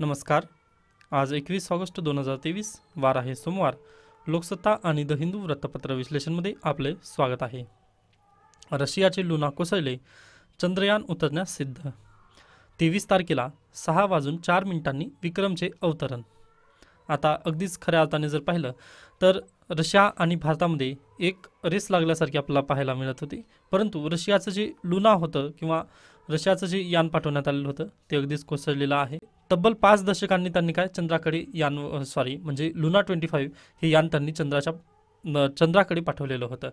नमस्कार आज एकवीस ऑगस्ट दोन हजार तेवीस वार आहे सोमवार लोकसत्ता आणि द हिंदू वृत्तपत्र विश्लेषणमध्ये आपले स्वागत आहे रशियाचे लुना कोसळले चंद्रयान उतरण्यास सिद्ध तेवीस तारखेला सहा वाजून चार मिनिटांनी विक्रमचे अवतरण आता अगदीच खऱ्या अर्थाने जर पाहिलं तर रशिया आणि भारतामध्ये एक रेस लागल्यासारखी आपल्याला पाहायला मिळत होती परंतु रशियाचं जे लुना होतं किंवा रशियाचं जे यान पाठवण्यात आलेलं होतं ते अगदीच कोसळलेलं आहे तब्बल पाच दशकांनी त्यांनी काय चंद्राकडे यान सॉरी म्हणजे लुना ट्वेंटी फाईव्ह हे यान त्यांनी चंद्राच्या चंद्राकडे पाठवलेलं होतं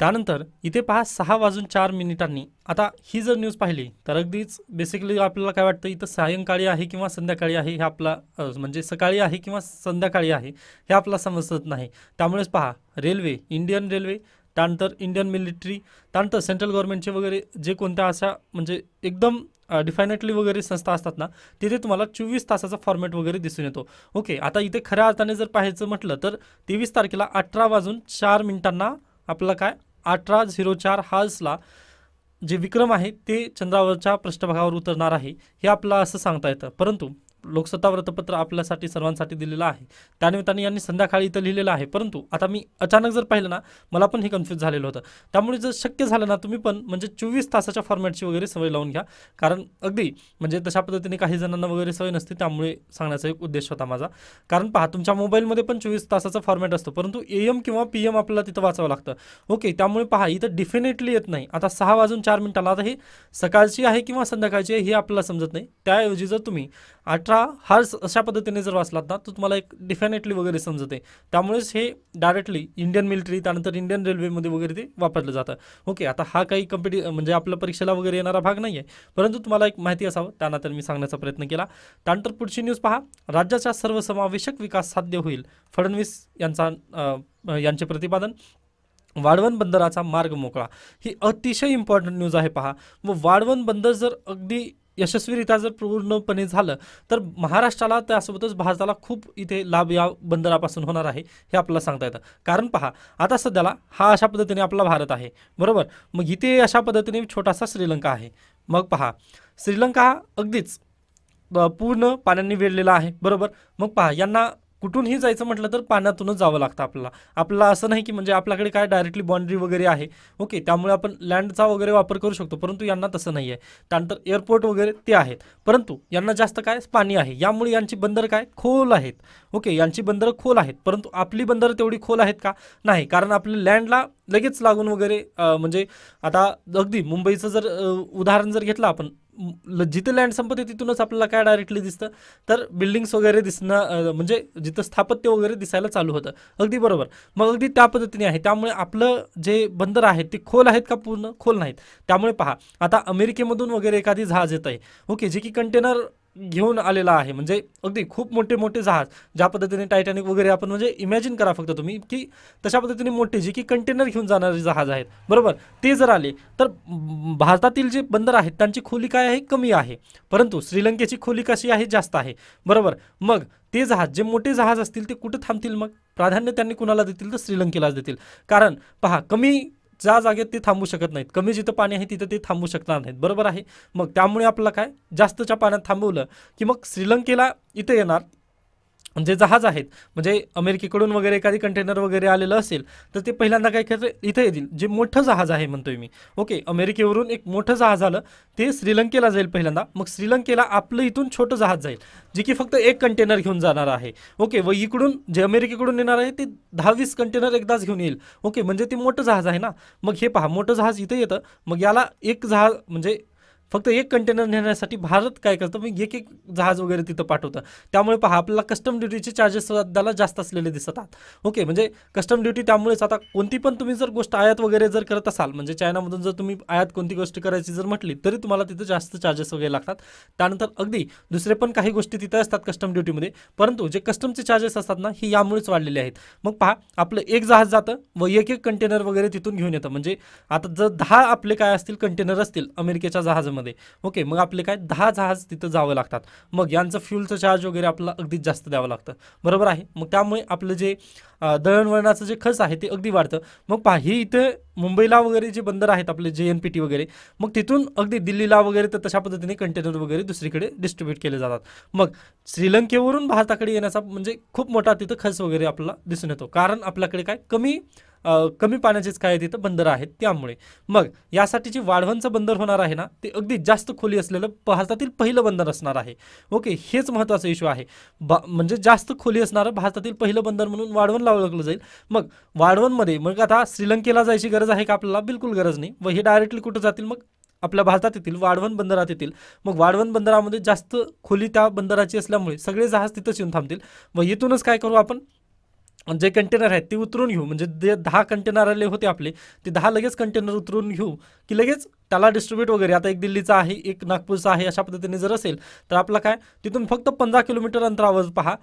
त्यानंतर इथे पहा सहा वाजून चार मिनिटांनी आता ही जर न्यूज पाहिली तर अगदीच बेसिकली आपल्याला काय वाटतं इथं सायंकाळी आहे किंवा संध्याकाळी आहे हे आपला म्हणजे सकाळी आहे किंवा संध्याकाळी आहे हे आपला समजत नाही त्यामुळेच पहा रेल्वे इंडियन रेल्वे त्यानंतर इंडियन मिलिटरी त्यानंतर सेंट्रल गव्हर्नमेंटचे वगैरे जे कोणत्या अशा म्हणजे एकदम डिफायनेटली वगैरे संस्था असतात ना तिथे तुम्हाला चोवीस तासाचा फॉर्मॅट वगैरे दिसून येतो ओके आता इथे खऱ्या अर्थाने जर पाहायचं म्हटलं तर तेवीस तारखेला अठरा वाजून चार मिनिटांना आपला काय अठरा झिरो चार हाल्सला जे विक्रम आहे ते चंद्रावरच्या पृष्ठभागावर उतरणार आहे हे आपलं असं सांगता येतं परंतु लोकसत्ता वृत्तपत्र आपल्यासाठी सर्वांसाठी दिलेलं आहे त्यानिमित्ताने यांनी संध्याकाळी इथं लिहिलेलं आहे परंतु आता मी अचानक जर पाहिलं ना मला पण हे कन्फ्युज झालेलं होतं त्यामुळे जर शक्य झालं ना तुम्ही पण म्हणजे चोवीस तासाच्या फॉर्मॅटची वगैरे सवय लावून घ्या कारण अगदी म्हणजे तशा पद्धतीने काही जणांना वगैरे सवय नसते त्यामुळे सांगण्याचा एक उद्देश होता माझा कारण पहा तुमच्या मोबाईलमध्ये पण चोवीस तासाचा फॉर्मॅट असतो परंतु ए एम किंवा पी एम आपल्याला तिथं वाचावं लागतं ओके त्यामुळे पहा इथं डेफिनेटली येत नाही आता सहा वाजून चार मिनिटाला आता हे सकाळची आहे किंवा संध्याकाळची आहे हे आपल्याला समजत नाही त्याऐवजी जर तुम्ही अठरा हा अशा पद्धतीने जर वाचलात ना तर तुम्हाला एक डेफिनेटली वगैरे समजते त्यामुळेच हे डायरेक्टली इंडियन मिलिटरी त्यानंतर इंडियन रेल्वेमध्ये वगैरे ते वापरलं जातं ओके आता हा काही कम्पिटि म्हणजे आपल्या परीक्षेला वगैरे येणारा भाग नाही आहे परंतु तुम्हाला एक माहिती असावं तर मी सांगण्याचा प्रयत्न केला त्यानंतर पुढची न्यूज पहा राज्याचा सर्वसमावेशक विकास साध्य होईल फडणवीस यांचा यांचे प्रतिपादन वाढवण बंदराचा मार्ग मोकळा ही अतिशय इम्पॉर्टंट न्यूज आहे पहा व वाढवण बंदर जर अगदी यशस्वीरित्या जर पूर्णपणे झालं तर महाराष्ट्राला त्यासोबतच भारताला खूप इथे लाभ या बंदरापासून होणार आहे हे आपल्याला सांगता येतं कारण पहा आता सध्याला हा अशा पद्धतीने आपला भारत आहे बरोबर मग इथे अशा पद्धतीने छोटासा श्रीलंका आहे मग पहा श्रीलंका अगदीच पूर्ण पाण्यांनी वेढलेला आहे बरोबर मग पहा यांना कुठूनही जायचं म्हटलं तर पाण्यातूनच जावं लागतं आपल्याला आपल्याला असं नाही की म्हणजे आपल्याकडे काय डायरेक्टली बाउंड्री वगैरे आहे ओके त्यामुळे आपण लँडचा वगैरे वापर करू शकतो परंतु यांना तसं नाही आहे त्यानंतर एअरपोर्ट वगैरे ते आहेत परंतु यांना जास्त काय पाणी आहे यामुळे यांची बंदर काय खोल आहेत ओके यांची बंदरं खोल आहेत परंतु आपली बंदरं तेवढी खोल आहेत का नाही कारण आपले लँडला लगेच लागून वगैरे म्हणजे आता अगदी मुंबईचं जर उदाहरण जर घेतलं आपण जिथे लँड संपत्ती तिथूनच आपल्याला काय डायरेक्टली दिसतं तर बिल्डिंग्स वगैरे दिसणं म्हणजे जिथं स्थापत्य वगैरे दिसायला चालू होतं अगदी बरोबर मग अगदी त्या पद्धतीने आहे त्यामुळे आपलं जे बंदर आहे ते खोल आहेत का पूर्ण खोल नाहीत त्यामुळे पहा आता अमेरिकेमधून वगैरे एखादी जहाज येत आहे ओके जे की कंटेनर घेऊन आलेला आहे म्हणजे अगदी खूप मोठे मोठे जहाज ज्या पद्धतीने टायटॅनिक वगैरे आपण म्हणजे इमॅजिन करा फक्त तुम्ही की तशा पद्धतीने मोठे जे की कंटेनर घेऊन जाणारे जहाज आहेत बरोबर ते जर आले तर भारतातील जे बंदर आहेत त्यांची खोली काय आहे कमी आहे परंतु श्रीलंकेची खोली कशी आहे जास्त आहे बरोबर मग ते जहाज जे मोठे जहाज असतील ते कुठं थांबतील मग प्राधान्य त्यांनी कुणाला देतील तर श्रीलंकेलाच देतील कारण पहा कमी ज्या जागेत ते थांबू शकत नाहीत कमी जिथं पाणी आहे तिथं ते थांबू शकणार नाहीत बरोबर आहे मग त्यामुळे आपलं काय जास्तच्या पाण्यात थांबवलं की मग श्रीलंकेला इथे येणार म्हणजे जहाज आहेत म्हणजे अमेरिकेकडून वगैरे एखादी कंटेनर वगैरे आलेलं असेल तर ते पहिल्यांदा काय करतात इथं येतील जे मोठं जहाज आहे म्हणतोय मी ओके अमेरिकेवरून एक मोठं जहाज आलं ते श्रीलंकेला जाईल पहिल्यांदा मग श्रीलंकेला आपलं इथून छोटं जहाज जाईल जे की फक्त एक कंटेनर घेऊन जाणार आहे ओके व इकडून जे अमेरिकेकडून येणार आहे ते दहावीस कंटेनर एकदाच घेऊन येईल ओके म्हणजे ते मोठं जहाज आहे ना मग हे पहा मोठं जहाज इथं येतं मग याला एक जहाज म्हणजे फक्त एक कंटेनर नेण्यासाठी भारत काय करतं मग एक एक जहाज वगैरे तिथं पाठवतं त्यामुळे पहा आपल्याला कस्टम ड्युटीचे चार्जेस त्याला जास्त असलेले दिसतात ओके म्हणजे कस्टम ड्युटी त्यामुळेच आता कोणती पण तुम्ही जर गोष्ट आयात वगैरे जर करत असाल म्हणजे चायनामधून जर तुम्ही आयात कोणती गोष्ट करायची जर म्हटली तरी तुम्हाला तिथं जास्त चार्जेस वगैरे लागतात त्यानंतर अगदी दुसरे पण काही गोष्टी तिथं असतात कस्टम ड्युटीमध्ये परंतु जे कस्टमचे चार्जेस असतात ना ही यामुळेच वाढलेले आहेत मग पहा आपलं एक जहाज जातं व एक एक कंटेनर वगैरे तिथून घेऊन येतं म्हणजे आता जर दहा आपले काय असतील कंटेनर असतील अमेरिकेच्या जहाजमध्ये मध्ये ओके मग आपले काय दहा जहाज तिथं जावं लागतात मग यांचं फ्यूलचं चार्ज वगैरे आपल्याला अगदीच जास्त द्यावं लागतं बरोबर आहे मग त्यामुळे आपलं जे दळणवळणाचं जे खर्च आहे ते अगदी वाढतं मग पहा हे इथं मुंबईला वगैरे जे बंदर आहेत आपले जे एन पी टी वगैरे मग तिथून अगदी दिल्लीला वगैरे तर तशा पद्धतीने कंटेनर वगैरे दुसरीकडे डिस्ट्रीब्यूट केले जातात मग श्रीलंकेवरून भारताकडे येण्याचा म्हणजे खूप मोठा तिथं खर्च वगैरे आपल्याला दिसून येतो कारण आपल्याकडे काय कमी कमी पाण्याचेच काय तिथं बंदरं आहेत त्यामुळे मग यासाठी जे वाढवणचं बंदर होणार आहे ना ते अगदी जास्त खोली असलेलं भारतातील पहिलं बंदर असणार आहे ओके हेच महत्त्वाचं इश्यू आहे बा म्हणजे जास्त खोली असणारं भारतातील पहिलं बंदर म्हणून वाढवणला ओळखलं जाईल मग वाढवणमध्ये मग आता श्रीलंकेला जायची गरज आहे का आपल्याला बिलकुल गरज नाही व हे डायरेक्टली कुठं जातील मग आपल्या भारतात येथील वाढवण बंदरात येतील मग वाढवण बंदरामध्ये जास्त खोली त्या बंदराची असल्यामुळे सगळे जहाज तिथंच येऊन थांबतील व येथूनच काय करू आपण जे कंटेनर आहेत ते उतरून घेऊ म्हणजे जे दहा कंटेनर आले होते आपले ते दहा लगेच कंटेनर उतरून घेऊ की लगेच त्याला डिस्ट्रीब्यूट वगैरे आता एक दिल्लीचा आहे एक नागपूरचा आहे अशा पद्धतीने जर असेल तर आपलं काय तिथून फक्त पंधरा किलोमीटर अंतरावर पहा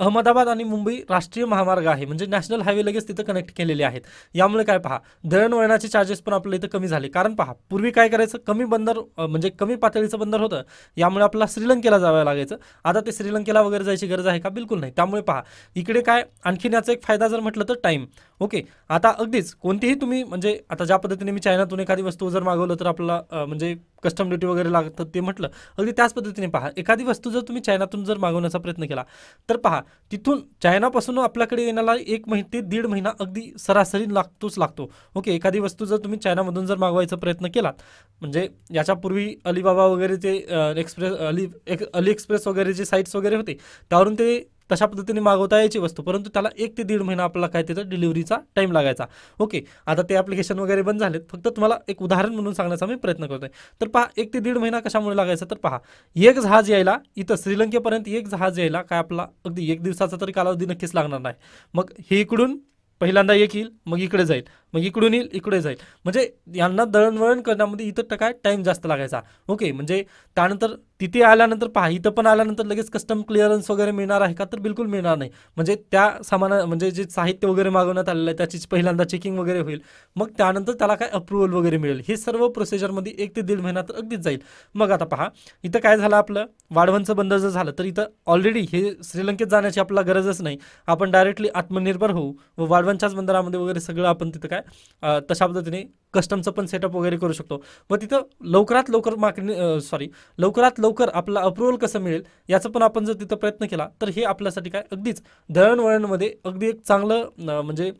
अहमदाबाद आणि मुंबई राष्ट्रीय महामार्ग आहे म्हणजे नॅशनल हायवे लगेच तिथं कनेक्ट केलेले आहेत यामुळे काय पहा दळणवळणाचे चार्जेस पण आपल्या इथं कमी झाले कारण पहा पूर्वी काय करायचं कमी बंदर म्हणजे कमी पातळीचं बंदर होतं यामुळे आपल्याला श्रीलंकेला जावं लागायचं आता ते श्रीलंकेला वगैरे जायची गरज आहे का बिलकुल नाही त्यामुळे पहा इकडे काय आणखीन याचा एक फायदा जर म्हटलं तर टाईम ओके आता अगदीच कोणतीही तुम्ही म्हणजे आता ज्या पद्धतीने मी चायनातून एखादी वस्तू जर मागवलं तर आपल्याला म्हणजे कस्टम ड्युटी वगैरे लागतं ते म्हटलं अगदी त्याच पद्धतीने पहा एखादी वस्तू जर तुम्ही चायनातून जर मागवण्याचा प्रयत्न केला तर पहा तिथून चायनापासून आपल्याकडे येण्याला एक महिने ते दीड महिना अगदी सरासरी लागतोच लागतो ओके एखादी वस्तू जर तुम्ही चायनामधून जर मागवायचा प्रयत्न केलात म्हणजे याच्यापूर्वी अलीबाबा वगैरे ते express Ali X AliExpress वगैरे जे साईट्स वगैरे होते त्यावरून ते तशा पद्धतीने मागवता यायची वस्तू परंतु त्याला एक ते दीड महिना आपल्याला काय त्याचा डिलिव्हरीचा टाईम लागायचा ओके आता ते ॲप्लिकेशन वगैरे बंद झालेत फक्त तुम्हाला एक उदाहरण म्हणून सांगण्याचा मी प्रयत्न करतोय तर पहा एक ते दीड महिना कशामुळे लागायचा तर पहा एक जहाज यायला इथं श्रीलंकेपर्यंत एक जहाज यायला काय आपला अगदी एक दिवसाचा तरी कालावधी नक्कीच लागणार नाही मग हे इकडून पहिल्यांदा एक येईल मग इकडे जाईल मग इकडून येईल इकडे जाईल म्हणजे यांना दळणवळण करण्यामध्ये इथं तर काय टाईम जास्त लागायचा ओके म्हणजे त्यानंतर तिथे आल्यानंतर पहा इथं पण आल्यानंतर लगेच कस्टम क्लिअरन्स वगैरे मिळणार आहे का तर बिलकुल मिळणार नाही म्हणजे त्या सामाना म्हणजे जे साहित्य वगैरे मागवण्यात आलेलं आहे त्याची पहिल्यांदा चेकिंग वगैरे होईल मग त्यानंतर त्याला काय अप्रुव्हल वगैरे मिळेल हे सर्व प्रोसिजरमध्ये एक ते दीड महिना तर अगदीच जाईल मग आता पहा इथं काय झालं आपलं वाढवणचं बंद जर झालं तर इथं ऑलरेडी हे श्रीलंकेत जाण्याची आपल्याला गरजच नाही आपण डायरेक्टली आत्मनिर्भर होऊ व वाढवणच्याच बंदरामध्ये वगैरे सगळं आपण तिथं काय तशा पद्धतीने कस्टमचं पण सेटअप वगैरे करू शकतो व तिथं लवकरात लवकर मागणी सॉरी लवकरात लवकर आपला अप्रुव्हल कसं मिळेल याचा पण आपण जर तिथं प्रयत्न केला तर हे आपल्यासाठी काय अगदीच दळणवळणमध्ये अगदी एक चांगलं म्हणजे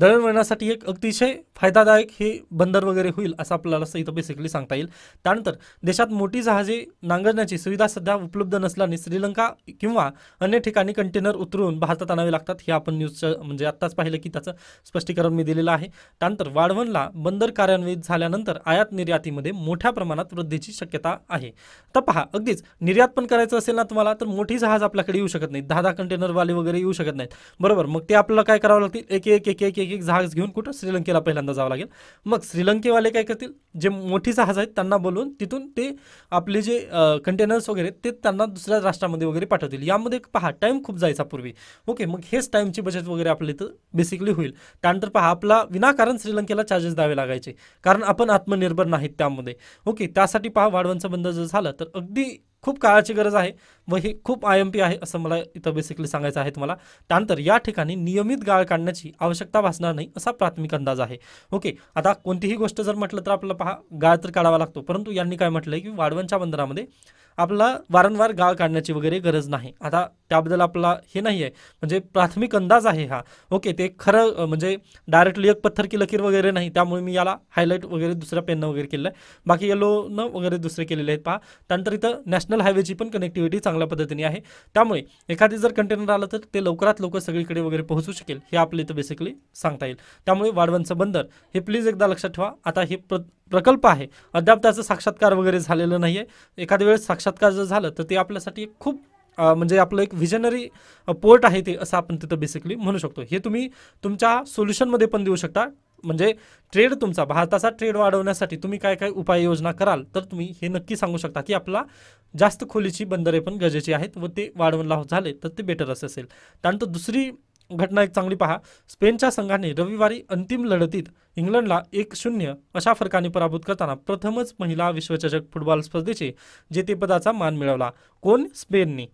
दळणवळणासाठी एक अतिशय फायदादायक हे बंदर वगैरे होईल असं आपल्याला इथं बेसिकली सांगता येईल त्यानंतर देशात मोठी जहाजे नांगरण्याची सुविधा सध्या उपलब्ध नसल्याने श्रीलंका किंवा अन्य ठिकाणी कंटेनर उतरून भारतात आणावे लागतात हे आपण न्यूजचं म्हणजे आत्ताच पाहिलं की त्याचं स्पष्टीकरण मी दिलेलं आहे त्यानंतर वाढवणला बंदर कार्यान्वित झाल्यानंतर आयात निर्यातीमध्ये मोठ्या प्रमाणात वृद्धीची शक्यता आहे तर पहा अगदीच निर्यात पण करायचं असेल ना तुम्हाला तर मोठी जहाज आपल्याकडे येऊ शकत नाही दहा दहा कंटेनरवाले वगैरे येऊ शकत नाहीत बरोबर मग ते आपल्याला काय करावं लागतील एक एक एक एक एक एक जहाज घेऊन कुठं श्रीलंकेला पहिल्यांदा जावं लागेल मग श्रीलंकेवाले काय करतील जे मोठी जहाज आहेत त्यांना बोलवून तिथून ते आपले जे कंटेनर्स वगैरे ते त्यांना दुसऱ्या राष्ट्रामध्ये वगैरे पाठवतील यामध्ये पहा टाईम खूप जायचा पूर्वी ओके मग हेच टाईमची बचत वगैरे आपल्या इथं बेसिकली होईल त्यानंतर पहा आपला विनाकारण श्रीलंकेला चार्जेस द्यावे लागायचे कारण आपण आत्मनिर्भर नाहीत त्यामध्ये ओके त्यासाठी पहा वाढवांचं बंद जर झालं तर अगदी खूप काळाची गरज आहे व हे खूप आय एम पी आहे असं मला इथं बेसिकली सांगायचं आहे तुम्हाला त्यानंतर या ठिकाणी नियमित गाळ काढण्याची आवश्यकता भासणार नाही असा प्राथमिक अंदाज आहे ओके आता कोणतीही गोष्ट जर म्हटलं तर आपल्याला पहा गाळ तर काढावा लागतो परंतु यांनी काय म्हटलंय की वाढवणच्या बंदरामध्ये आपला वारंवार गाळ काढण्याची वगैरे गरज नाही आता त्याबद्दल आपला हे नाही आहे म्हणजे प्राथमिक अंदाज आहे हा ओके ते खरं म्हणजे डायरेक्टली एक पत्थर की लकीर वगैरे नाही त्यामुळे मी याला हायलाईट वगैरे दुसऱ्या पेननं वगैरे केलेलं आहे बाकी येलोनं वगैरे दुसरे केलेले आहेत पहा त्यानंतर इथं नॅशनल हायवेची पण कनेक्टिव्हिटी चांगल्या पद्धतीने आहे त्यामुळे एखादी जर कंटेनर आलं तर ते लवकरात लवकर सगळीकडे वगैरे पोहोचू शकेल हे आपलं इथं बेसिकली सांगता येईल त्यामुळे वाढवणचं बंदर हे प्लीज एकदा लक्षात ठेवा आता हे प्र प्रकल्प आहे अद्याप त्याचं साक्षात्कार वगैरे झालेलं नाही आहे एखाद्या वेळेस साक्षात्कार जर झालं तर ते आपल्यासाठी खूप म्हणजे आपलं एक व्हिजनरी पोर्ट आहे ते असं आपण तिथं बेसिकली म्हणू शकतो हे तुम्ही तुमच्या सोल्युशनमध्ये पण देऊ शकता म्हणजे ट्रेड तुमचा भारताचा ट्रेड वाढवण्यासाठी तुम्ही काय काय उपाययोजना कराल तर तुम्ही हे नक्की सांगू शकता की आपला जास्त खोलीची बंदरे पण गरजेची आहेत व ते वाढवण लाभ झाले तर ते बेटर असेल त्यानंतर दुसरी घटना एक चांगली पहा स्पेनच्या संघाने रविवारी अंतिम लढतीत इंग्लंडला एक शून्य अशा फरकाने पराभूत करताना प्रथमच महिला विश्वचषक फुटबॉल स्पर्धेचे जेतेपदाचा मान मिळवला कोण स्पेनने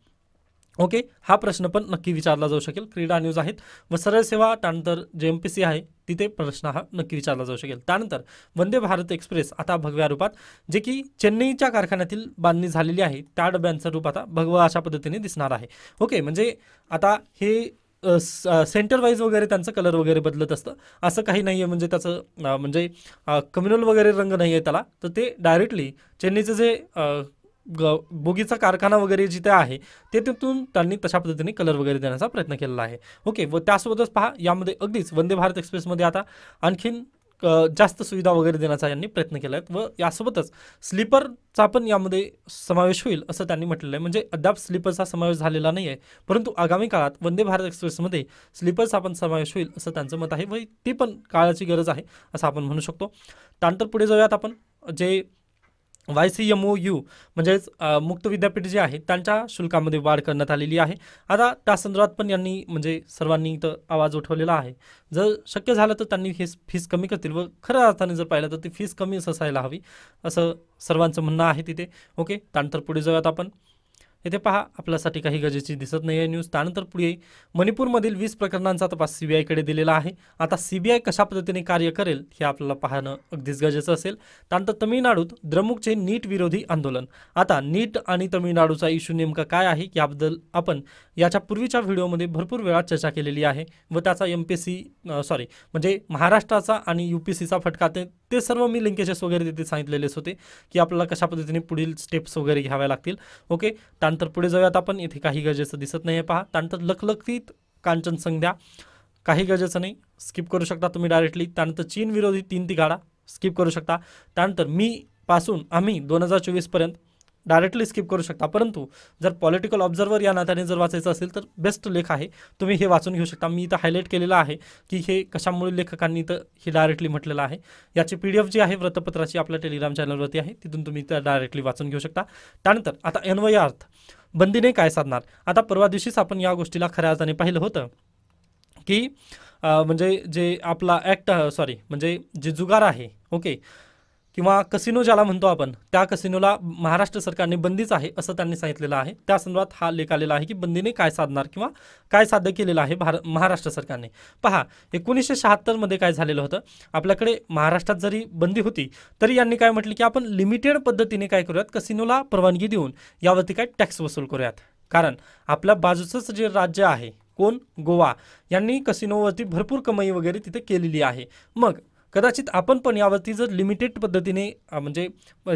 ओके हा प्रश्न पण नक्की विचारला जाऊ शकेल क्रीडा न्यूज आहेत व सरळ सेवा त्यानंतर जे एम पी सी आहे तिथे प्रश्न हा नक्की विचारला जाऊ शकेल त्यानंतर वंदे भारत एक्सप्रेस आता भगव्या रूपात जे की चेन्नईच्या कारखान्यातील बांधणी झालेली आहे त्या डब्यांचं रूप आता भगवा अशा पद्धतीने दिसणार आहे ओके म्हणजे आता हे सेंटर वाईज वगैरे त्यांचं कलर वगैरे बदलत असतं असं काही नाही आहे म्हणजे त्याचं म्हणजे कम्युनल वगैरे रंग नाही आहे त्याला तर ते डायरेक्टली चेन्नईचं जे ग बोगीचा कारखाना वगैरे जिथे आहे ते तिथून त्यांनी तशा पद्धतीने कलर वगैरे देण्याचा प्रयत्न केलेला आहे ओके व त्यासोबतच पहा यामध्ये अगदीच वंदे भारत एक्सप्रेसमध्ये आता आणखीन जास्त सुविधा वगैरे देण्याचा यांनी प्रयत्न केला आहे व यासोबतच स्लीपरचा पण यामध्ये समावेश होईल असं त्यांनी म्हटलेलं आहे म्हणजे अद्याप स्लीपरचा समावेश झालेला नाही आहे परंतु आगामी काळात वंदे भारत एक्सप्रेसमध्ये स्लीपरचा पण समावेश होईल असं त्यांचं मत आहे व ती पण काळाची गरज आहे असं आपण म्हणू शकतो त्यानंतर पुढे जाऊयात आपण जे Y C M O U म्हणजेच मुक्त विद्यापीठ जे आहे त्यांच्या शुल्कामध्ये वाढ करण्यात आलेली आहे आता त्या संदर्भात पण यांनी म्हणजे सर्वांनी इथं आवाज उठवलेला आहे जर शक्य झालं तर त्यांनी हे फीस कमी करतील व खऱ्या अर्थाने जर पाहिलं तर ती फीस कमीच असायला हवी असं सर्वांचं म्हणणं आहे तिथे ओके त्यानंतर पुढे जाऊयात आपण येथे पहा आपल्यासाठी काही गरजेची दिसत नाही आहे न्यूज त्यानंतर पुढे मणिपूरमधील वीस प्रकरणांचा तपास सीबीआयकडे दिलेला आहे आता सीबीआय कशा पद्धतीने कार्य करेल हे आपल्याला पाहणं अगदीच गरजेचं असेल त्यानंतर तमिळनाडूत द्रमुकचे नीट विरोधी आंदोलन आता नीट आणि तमिळनाडूचा इश्यू नेमका काय आहे याबद्दल आपण याच्या पूर्वीच्या व्हिडिओमध्ये भरपूर वेळा चर्चा केलेली आहे व त्याचा एम पी सी सॉरी म्हणजे महाराष्ट्राचा आणि यू पी सीचा फटका ते ते सर्व मी लिंकेजेस वगैरे तिथे सांगितलेलेच होते की आपल्याला कशा पद्धतीने पुढील स्टेप्स वगैरे घ्याव्या लागतील ओके त्यानंतर पुढे जाऊयात आपण इथे काही गरजेचं दिसत नाही आहे पहा त्यानंतर लखलखीत कांचन संध्या काही गरजेचं नाही स्किप करू शकता तुम्ही डायरेक्टली त्यानंतर चीन विरोधी तीन ती गाडा स्किप करू शकता त्यानंतर मी पासून आम्ही दोन हजार चोवीसपर्यंत डायरेक्टली स्किप करू शकता परंतु जर पॉलिटिकल ऑब्झर्वर या नात्याने जर वाचायचं असेल तर बेस्ट लेख आहे तुम्ही हे वाचून घेऊ शकता मी इथं हायलाईट केलेलं आहे की हे कशामुळे लेखकांनी इथं हे डायरेक्टली म्हटलेलं आहे याची पी डी एफ जी आहे वृत्तपत्राची आपल्या टेलिग्राम चॅनलवरती आहे तिथून तुम्ही त्या डायरेक्टली वाचून घेऊ शकता त्यानंतर आता अर्थ बंदीने काय साधणार आता परवा दिवशीच आपण या गोष्टीला खऱ्या अर्थाने पाहिलं होतं की म्हणजे जे आपला ॲक्ट सॉरी म्हणजे जे जुगार आहे ओके किंवा कसिनो ज्याला म्हणतो आपण त्या कसिनोला महाराष्ट्र सरकारने बंदीच आहे असं त्यांनी सांगितलेलं आहे त्या संदर्भात हा लेख आलेला आहे की बंदीने काय साधणार किंवा काय साध्य केलेलं आहे भार महाराष्ट्र सरकारने पहा एकोणीसशे शहात्तरमध्ये काय झालेलं होतं आपल्याकडे महाराष्ट्रात जरी बंदी होती तरी यांनी काय म्हटलं की आपण लिमिटेड पद्धतीने काय करूयात कसिनोला परवानगी देऊन यावरती काय टॅक्स वसूल करूयात कारण आपल्या बाजूचंच जे राज्य आहे कोण गोवा यांनी कसिनोवरती भरपूर कमाई वगैरे तिथे केलेली आहे मग कदाचित आपण पण यावरती जर लिमिटेड पद्धतीने म्हणजे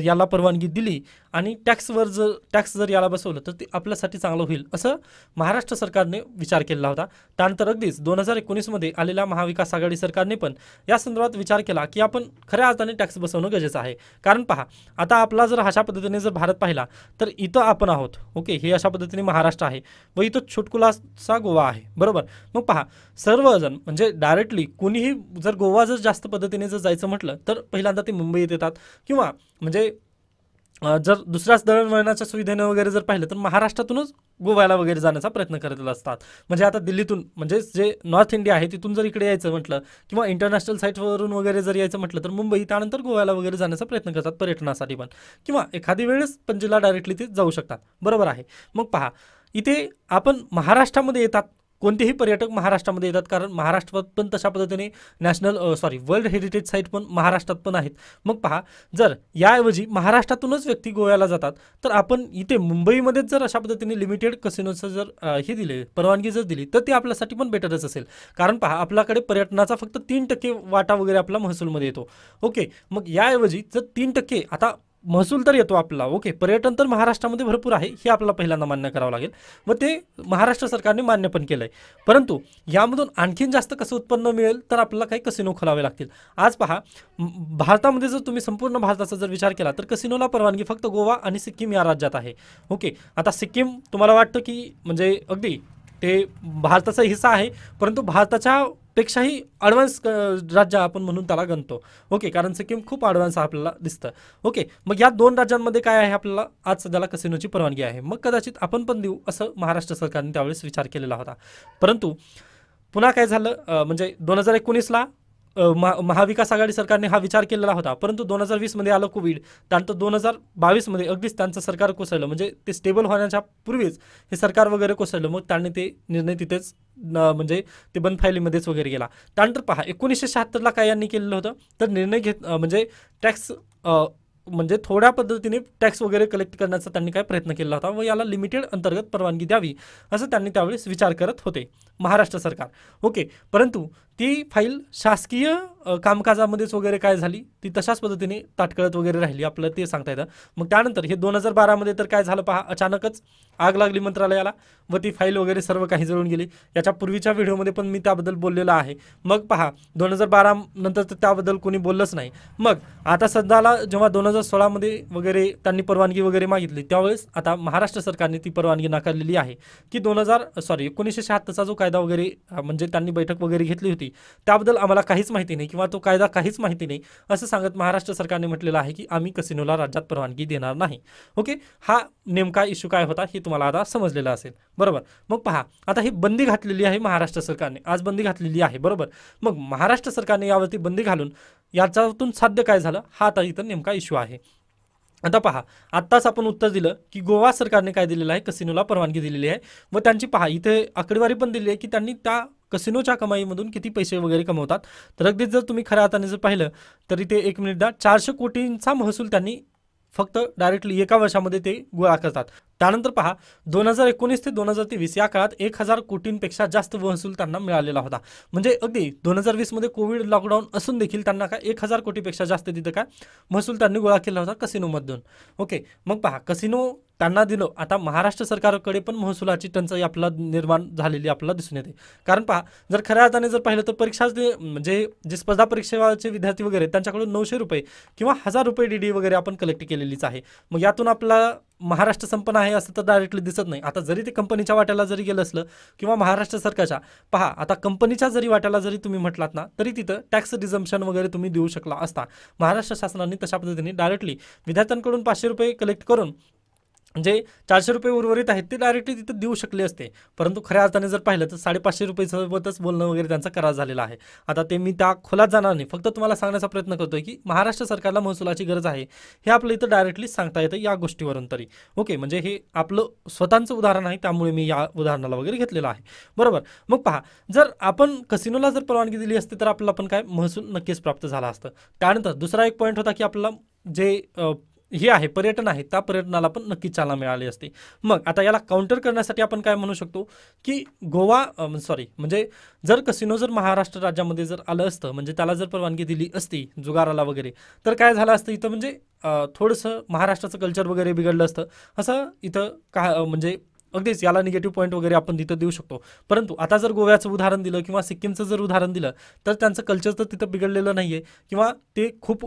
याला परवानगी दिली आणि टॅक्सवर जर टॅक्स जर याला बसवलं तर ते आपल्यासाठी चांगलं होईल असं महाराष्ट्र सरकारने विचार केला होता त्यानंतर अगदीच दोन हजार एकोणीसमध्ये आलेल्या महाविकास आघाडी सरकारने पण या संदर्भात विचार केला की आपण खऱ्या अर्थाने टॅक्स बसवणं गरजेचं आहे कारण पहा आता आपला जर अशा पद्धतीने जर भारत पाहिला तर इथं आपण आहोत ओके हे अशा पद्धतीने महाराष्ट्र आहे व इथं छोटकुलाचा गोवा आहे बरोबर मग पहा सर्वजण म्हणजे डायरेक्टली कोणीही जर गोवा जर जास्त पद्धत पद्धतीने जर जायचं म्हटलं तर पहिल्यांदा ते मुंबईत येतात किंवा म्हणजे जर दुसऱ्याच दळणवळणाच्या सुविधेने वगैरे जर पाहिलं तर महाराष्ट्रातूनच गोव्याला वगैरे जाण्याचा प्रयत्न करत असतात म्हणजे आता दिल्लीतून म्हणजे जे नॉर्थ इंडिया आहे तिथून जर इकडे यायचं म्हटलं किंवा इंटरनॅशनल साईटवरून वगैरे जर यायचं म्हटलं तर मुंबई त्यानंतर गोव्याला वगैरे जाण्याचा प्रयत्न करतात पर्यटनासाठी पण किंवा एखादी वेळेस पणजीला डायरेक्टली ते जाऊ शकतात बरोबर आहे मग पहा इथे आपण महाराष्ट्रामध्ये येतात कोणतेही पर्यटक महाराष्ट्रामध्ये येतात कारण महाराष्ट्रात पण तशा पद्धतीने national sorry world heritage site पण महाराष्ट्रात पण आहेत मग पहा जर याऐवजी महाराष्ट्रातूनच व्यक्ती गोव्याला जातात तर आपण इथे मुंबईमध्येच जर अशा पद्धतीने लिमिटेड कसिनोचं जर हे दिले परवानगी जर दिली तर ते आपल्यासाठी पण बेटरच असेल कारण पहा आपल्याकडे पर्यटनाचा फक्त तीन टक्के वाटा वगैरे आपला महसूलमध्ये येतो ओके मग याऐवजी जर तीन टक्के आता महसूल तर येतो आपला ओके पर्यटन तर महाराष्ट्रामध्ये भरपूर आहे हे आपल्याला पहिल्यांदा मान्य करावं लागेल व ते महाराष्ट्र सरकारने मान्य पण केलं आहे परंतु यामधून आणखीन जास्त कसं उत्पन्न मिळेल तर आपल्याला काही कसिनो खोलावे लागतील आज पहा भारतामध्ये जर तुम्ही संपूर्ण भारताचा जर विचार केला तर कसिनोला परवानगी फक्त गोवा आणि सिक्कीम या राज्यात आहे ओके आता सिक्कीम तुम्हाला वाटतं की म्हणजे अगदी ते भारताचा हिस्सा आहे परंतु भारताच्या पेक्षाही ॲडव्हान्स राज्य आपण म्हणून त्याला गणतो ओके कारण सिक्कीम खूप ॲडव्हान्स आपल्याला दिसतं ओके मग या दोन राज्यांमध्ये काय आहे आपल्याला आज सध्याला कसिनोची परवानगी आहे मग कदाचित आपण पण देऊ असं महाराष्ट्र सरकारने त्यावेळेस विचार केलेला होता परंतु पुन्हा काय झालं म्हणजे दोन हजार एकोणीसला महाविकास आघाडी सरकारने हा विचार केलेला होता परंतु दोन हजार वीसमध्ये आलं कोविड त्यानंतर दोन हजार बावीसमध्ये अगदीच त्यांचं सरकार कोसळलं म्हणजे ते स्टेबल होण्याच्या पूर्वीच हे सरकार वगैरे कोसळलं मग त्यांनी ते निर्णय तिथेच म्हणजे ते बंद फायलीमध्येच वगैरे गेला त्यानंतर पहा एकोणीसशे शहात्तरला काय यांनी केलेलं होतं तर निर्णय घेत म्हणजे टॅक्स म्हणजे थोड्या पद्धतीने टॅक्स वगैरे कलेक्ट करण्याचा त्यांनी काय प्रयत्न केला होता व याला लिमिटेड अंतर्गत परवानगी द्यावी असं त्यांनी त्यावेळेस विचार करत होते महाराष्ट्र सरकार ओके परंतु ती फाईल शासकीय कामकाजामध्येच वगैरे काय झाली ती तशाच पद्धतीने ताटकळत वगैरे राहिली आपलं ते सांगता येतं मग त्यानंतर हे दोन हजार बारामध्ये तर काय झालं पहा अचानकच आग लागली मंत्रालयाला व ती फाईल वगैरे सर्व काही जळून गेली याच्या पूर्वीच्या व्हिडिओमध्ये पण मी त्याबद्दल बोललेलं आहे मग पहा दोन हजार बारा नंतर तर त्याबद्दल कोणी बोललंच नाही मग आता सध्याला जेव्हा दोन हजार सोळामध्ये वगैरे त्यांनी परवानगी वगैरे मागितली त्यावेळेस आता महाराष्ट्र सरकारने ती परवानगी नाकारलेली आहे की दोन हजार सॉरी एकोणीसशे शहात्तरचा जो कायदा वगैरे म्हणजे त्यांनी बैठक वगैरे घेतली होती होती त्याबद्दल आम्हाला काहीच माहिती नाही किंवा तो कायदा काहीच माहिती नाही असं सांगत महाराष्ट्र सरकारने म्हटलेलं आहे की आम्ही कसिनोला राज्यात परवानगी देणार नाही ओके हा नेमका इश्यू काय होता हे तुम्हाला आता समजलेला असेल बरोबर मग पहा आता ही बंदी घातलेली आहे महाराष्ट्र सरकारने आज बंदी घातलेली आहे बरोबर मग महाराष्ट्र सरकारने यावरती बंदी घालून याच्यातून साध्य काय झालं हा आता इथं नेमका इश्यू आहे आता पहा आत्ताच आपण उत्तर दिलं की गोवा सरकारने काय दिलेलं आहे कसिनोला परवानगी दिलेली आहे व त्यांची पहा इथे आकडेवारी पण दिली आहे की त्यांनी त्या कसिनोच्या कमाईमधून किती पैसे वगैरे कमवतात तर अगदीच जर तुम्ही खऱ्या हाताने जर पाहिलं तरी ते एक मिनिटदा चारशे कोटींचा महसूल त्यांनी फक्त डायरेक्टली एका वर्षामध्ये ते गोळा करतात त्यानंतर पहा दोन हजार एकोणीस ते दोन हजार तेवीस या काळात एक हजार कोटींपेक्षा जास्त महसूल त्यांना मिळालेला होता म्हणजे अगदी दोन हजार वीसमध्ये कोविड लॉकडाऊन असून देखील त्यांना काय एक हजार कोटीपेक्षा जास्त तिथं काय महसूल त्यांनी गोळा केला होता कसिनोमधून ओके मग पहा कसिनो त्यांना दिलं आता महाराष्ट्र सरकारकडे पण महसुलाची टंचाई आपला निर्माण झालेली आपल्याला दिसून येते कारण पहा जर खऱ्या अर्थाने जर पाहिलं तर परीक्षा म्हणजे जे स्पर्धा परीक्षेचे विद्यार्थी वगैरे त्यांच्याकडून नऊशे रुपये किंवा हजार रुपये डी डी वगैरे आपण कलेक्ट केलेलीच आहे मग यातून आपला महाराष्ट्र संपन्न आहे असं तर डायरेक्टली दिसत नाही आता जरी ते कंपनीच्या वाट्याला जरी गेलं असलं किंवा महाराष्ट्र सरकारच्या पहा आता कंपनीच्या जरी वाट्याला जरी तुम्ही म्हटलात ना तरी तिथं टॅक्स रिझम्पशन वगैरे तुम्ही देऊ शकला असता महाराष्ट्र शासनाने तशा पद्धतीने डायरेक्टली विद्यार्थ्यांकडून पाचशे रुपये कलेक्ट करून जे चारशे रुपये उर्वरित आहेत ते डायरेक्टली तिथं देऊ शकले असते परंतु खऱ्या अर्थाने जर पाहिलं तर साडेपाचशे रुपयेसोबतच बोलणं वगैरे त्यांचा करार झालेला आहे आता ते मी त्या खोलात जाणार नाही फक्त तुम्हाला सांगण्याचा प्रयत्न करतोय की महाराष्ट्र सरकारला महसुलाची गरज आहे हे आपलं इथं डायरेक्टली सांगता येतं या गोष्टीवरून तरी ओके म्हणजे हे आपलं स्वतःचं उदाहरण आहे त्यामुळे मी या उदाहरणाला वगैरे घेतलेलं आहे बरोबर मग पहा जर आपण कसिनोला जर परवानगी दिली असते तर आपल्याला पण काय महसूल नक्कीच प्राप्त झाला असतं त्यानंतर दुसरा एक पॉईंट होता की आपल्याला जे हे आहे पर्यटन आहे त्या पर्यटनाला पण नक्की चालना मिळाली असते मग आता याला काउंटर करण्यासाठी आपण काय म्हणू शकतो की गोवा सॉरी म्हणजे जर कसिनो जर महाराष्ट्र राज्यामध्ये जर आलं असतं म्हणजे त्याला जर परवानगी दिली असती जुगाराला वगैरे तर काय झालं असतं इथं म्हणजे थोडंसं महाराष्ट्राचं कल्चर वगैरे बिघडलं असतं असं इथं का म्हणजे अगदीच याला निगेटिव्ह पॉईंट वगैरे आपण तिथं देऊ शकतो परंतु आता जर गोव्याचं उदाहरण दिलं किंवा सिक्कीमचं जर उदाहरण दिलं तर त्यांचं कल्चर तर तिथं बिघडलेलं नाही आहे किंवा ते खूप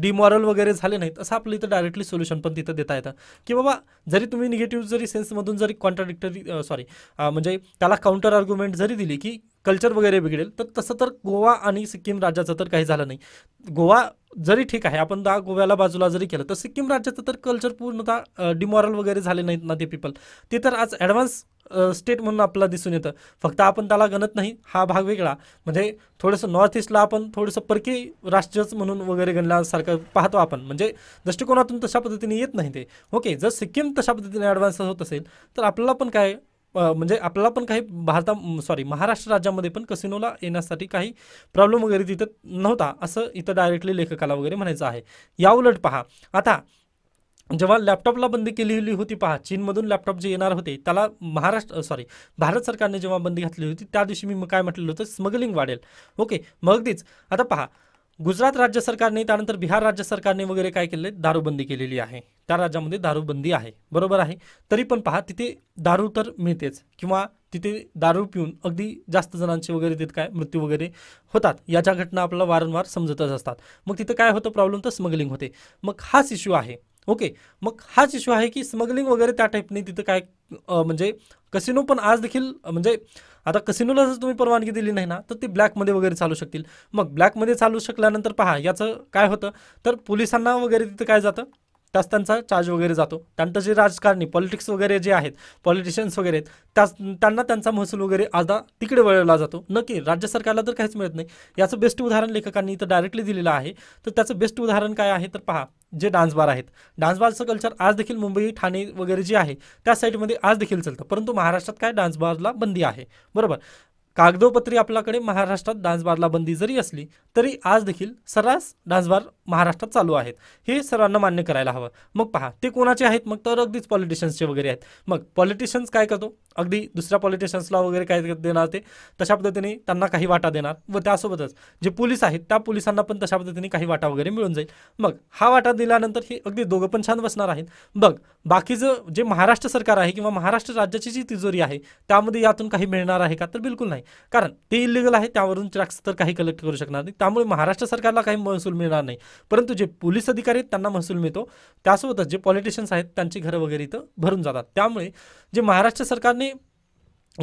डिमॉरल वगैरे झाले नाहीत असं आपलं इथं डायरेक्टली सोल्युशन पण तिथं देता येतं की बाबा जरी तुम्ही निगेटिव्ह जरी सेन्समधून जरी कॉन्ट्राडिक्टरी सॉरी म्हणजे त्याला काउंटर आर्ग्युमेंट जरी दिली की कल्चर वगैरे बिघडेल तर तसं तर गोवा आणि सिक्कीम राज्याचं तर काही झालं नाही गोवा जरी ठीक आहे आपण दहा गोव्याला बाजूला जरी केलं तर सिक्कीम राज्याचं तर कल्चर पूर्णतः डिमॉरल वगैरे झाले नाहीत ना ते पीपल ते तर आज ॲडव्हान्स स्टेट म्हणून आपल्याला दिसून येतं फक्त आपण त्याला गणत नाही हा भाग वेगळा म्हणजे थोडंसं नॉर्थ ईस्टला आपण थोडंसं परकी राष्ट्रच म्हणून वगैरे गणल्यासारखं पाहतो आपण म्हणजे दृष्टिकोनातून तशा पद्धतीने येत नाही ते ओके जर सिक्कीम तशा पद्धतीने ॲडव्हान्स होत असेल तर आपल्याला पण काय म्हणजे आपल्याला पण काही भारता सॉरी महाराष्ट्र राज्यामध्ये पण कसिनोला येण्यासाठी काही प्रॉब्लेम वगैरे तिथं नव्हता असं इथं डायरेक्टली लेखकाला वगैरे म्हणायचं आहे या उलट पहा आता जेव्हा लॅपटॉपला बंदी केलेली होती पहा चीनमधून लॅपटॉप जे येणार होते त्याला महाराष्ट्र सॉरी भारत सरकारने जेव्हा बंदी घातली होती त्या दिवशी मी काय म्हटलेलं होतं स्मगलिंग वाढेल ओके मग तीच आता पहा गुजरात राज्य सरकारने त्यानंतर बिहार राज्य सरकारने वगैरे काय केले दारूबंदी केलेली आहे त्या राज्यामध्ये दारूबंदी आहे बरोबर आहे तरी पण पहा तिथे दारू तर मिळतेच किंवा तिथे दारू पिऊन अगदी जास्त जणांचे वगैरे तिथे काय मृत्यू वगैरे होतात याच्या घटना आपल्याला वारंवार समजतच असतात मग तिथं काय होतं प्रॉब्लेम तर स्मगलिंग होते मग हाच इश्यू आहे ओके मग हाच इश्यू आहे की स्मगलिंग वगैरे त्या टाईपने तिथं काय म्हणजे कसिनो पण आज देखील म्हणजे आता कसिनोला जर तुम्ही परवानगी दिली नाही ना तर ते ब्लॅकमध्ये वगैरे चालू शकतील मग ब्लॅकमध्ये चालू शकल्यानंतर पहा याचं काय होतं तर पोलिसांना वगैरे तिथं काय जातं त्याच त्यांचा चार्ज वगैरे जातो त्यानंतर जे राजकारणी पॉलिटिक्स वगैरे जे आहेत पॉलिटिशियन्स वगैरे आहेत त्याच त्यांना त्यांचा महसूल वगैरे आता तिकडे वळवला जातो नक्की राज्य सरकारला तर काहीच मिळत नाही याचं बेस्ट उदाहरण लेखकांनी इथं डायरेक्टली दिलेलं आहे तर त्याचं बेस्ट उदाहरण काय आहे तर पहा जे डान्स बार आहेत डान्स बारचं कल्चर आज देखील मुंबई ठाणे वगैरे जे आहे त्या साईडमध्ये आज देखील चालतं परंतु महाराष्ट्रात काय डान्स बारला बंदी आहे बरोबर कागदोपत्री आपल्याकडे महाराष्ट्रात डान्स बारला बंदी जरी असली तरी आज देखील सर्रास डान्स बार महाराष्ट्रात चालू आहेत हे सर्वांना मान्य करायला हवं मग पहा ते कोणाचे आहेत मग तर अगदीच पॉलिटिशियन्सचे वगैरे आहेत मग पॉलिटिशियन्स काय करतो अगदी दुसऱ्या पॉलिटिशियन्सला वगैरे काय देणार ते तशा पद्धतीने त्यांना काही वाटा देणार व त्यासोबतच जे पोलीस आहेत त्या पोलिसांना पण तशा पद्धतीने काही वाटा वगैरे मिळून जाईल मग हा वाटा दिल्यानंतर हे अगदी दोघं पण छान बसणार आहेत बघ बाकीचं जे महाराष्ट्र सरकार आहे किंवा महाराष्ट्र राज्याची जी तिजोरी आहे त्यामध्ये यातून काही मिळणार आहे का तर बिलकुल नाही कारण ते इलिगल आहे त्यावरून टॅक्स तर काही कलेक्ट करू शकणार नाही त्यामुळे महाराष्ट्र सरकारला काही महसूल मिळणार नाही परंतु जे पोलीस अधिकारी आहेत त्यांना महसूल मिळतो त्यासोबतच जे पॉलिटिशियन्स आहेत त्यांची घरं वगैरे इथं भरून जातात त्यामुळे जे महाराष्ट्र सरकारने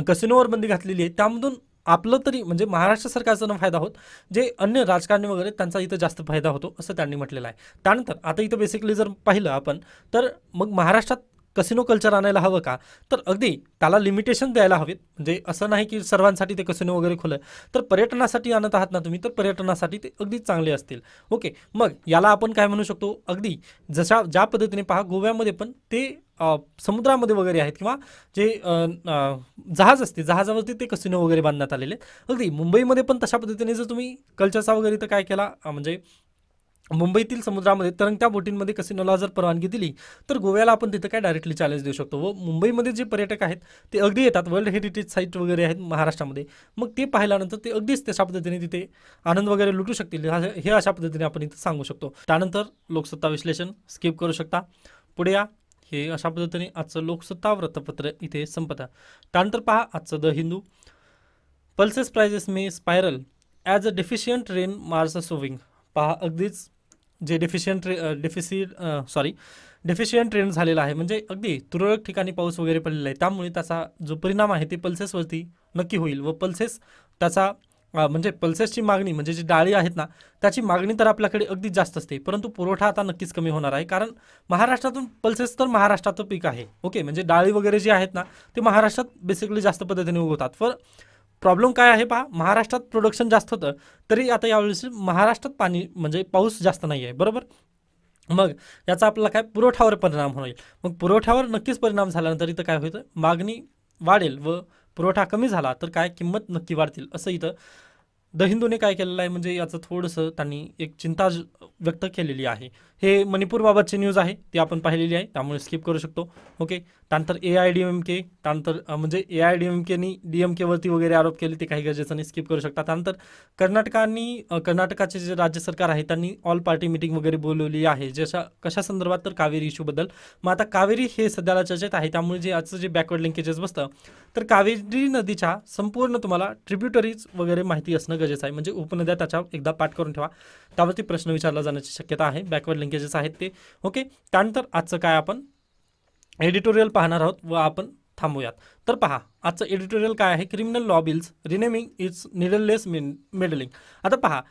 कसिनोवर बंदी घातलेली आहे त्यामधून आपलं तरी म्हणजे महाराष्ट्र सरकारचा ना फायदा होत जे अन्य राजकारणी वगैरे त्यांचा इथं जास्त फायदा होतो असं त्यांनी म्हटलेलं आहे त्यानंतर आता इथं बेसिकली जर पाहिलं आपण तर मग महाराष्ट्रात कसिनो कल्चर आणायला हवं का तर अगदी त्याला लिमिटेशन द्यायला हवेत म्हणजे असं नाही की सर्वांसाठी ते कसिनो वगैरे खुलं तर पर्यटनासाठी आणत आहात ना तुम्ही तर पर्यटनासाठी ते अगदी चांगले असतील ओके मग याला आपण काय म्हणू शकतो अगदी जशा ज्या पद्धतीने पहा गोव्यामध्ये पण ते समुद्रामध्ये वगैरे आहेत किंवा जे जहाज असते जहाजावरती ते कसिनो वगैरे बांधण्यात आलेले आहेत अगदी मुंबईमध्ये पण तशा पद्धतीने जर तुम्ही कल्चरचा वगैरे तर काय केला म्हणजे मुंबईतील समुद्रामध्ये तरंगत्या बोटींमध्ये कसिनोला जर परवानगी दिली तर गोव्याला आपण तिथं काय डायरेक्टली चॅलेंज देऊ शकतो व मुंबईमध्ये जे पर्यटक आहेत ते अगदी येतात वर्ल्ड हेरिटेज साईट वगैरे आहेत महाराष्ट्रामध्ये मग ते पाहिल्यानंतर ते अगदीच तशा पद्धतीने तिथे आनंद वगैरे लुटू शकतील हे अशा पद्धतीने आपण इथं सांगू शकतो त्यानंतर लोकसत्ता विश्लेषण स्किप करू शकता पुढे या हे अशा पद्धतीने आजचं लोकसत्ता वृत्तपत्र इथे संपत त्यानंतर पहा आजचं the Hindu pulses prices may spiral as a deficient rain mars sowing पहा अगदीच जे deficient deficit sorry deficient trend झालेला आहे म्हणजे अगदी तुरळक ठिकाणी पाऊस वगैरे पडलेला आहे त्यामुळे त्याचा जो परिणाम आहे ते पल्सेसवरती नक्की होईल व पल्सेस त्याचा म्हणजे पल्सेसची मागणी म्हणजे जी डाळी आहेत ना त्याची मागणी तर आपल्याकडे अगदी जास्त असते परंतु पुरवठा आता नक्कीच कमी होणार आहे कारण महाराष्ट्रातून पल्सेस तर महाराष्ट्राचं पीक आहे ओके म्हणजे डाळी वगैरे जी आहेत ना ते महाराष्ट्रात बेसिकली जास्त पद्धतीने उगवतात पण प्रॉब्लेम काय आहे पहा महाराष्ट्रात प्रोडक्शन जास्त होतं तरी आता यावेळेस महाराष्ट्रात पाणी म्हणजे पाऊस जास्त नाही आहे बरोबर मग याचा आपला काय पुरवठ्यावर परिणाम होईल मग पुरवठ्यावर नक्कीच परिणाम झाल्यानंतर इथं काय होतं मागणी वाढेल व पुरवठा कमी झाला तर काय किंमत नक्की वाढतील असं इथं द हिंदूने काय केलेलं आहे म्हणजे याचं थोडंसं त्यांनी एक चिंता व्यक्त केलेली आहे हे मणिपूरबाबतची न्यूज आहे ती आपण पाहिलेली आहे त्यामुळे स्किप करू शकतो ओके त्यानंतर A I D M K त्यानंतर म्हणजे ए आय डी एम केनी डी एम केवरती वगैरे आरोप केले ते काही गरजेचं नाही स्किप करू शकता त्यानंतर कर्नाटकांनी कर्नाटकाचे जे राज्य सरकार आहे त्यांनी ऑल पार्टी मिटिंग वगैरे बोलवली आहे जशा कशा संदर्भात तर कावेरी इश्यूबद्दल मग आता कावेरी हे सध्याला चर्चेत आहे त्यामुळे जे आजचं जे बॅकवर्ड लिंकेजेस बसतं तर कावेरी नदीच्या संपूर्ण तुम्हाला ट्रिब्युटरीज वगैरे माहिती असणं गरजेचं आहे म्हणजे उपनद्या त्याच्या एकदा पाठ करून ठेवा त्यावरती प्रश्न विचारला जाणार जाण्याची शक्यता आहे बॅकवर्ड लिंकेजेस आहेत ते ओके त्यानंतर आजचं काय आपण एडिटोरियल पाहणार आहोत व आपण थांबूयात तर पहा आजचं एडिटोरियल काय आहे criminal law bills renaming it's needless meddling आता पहा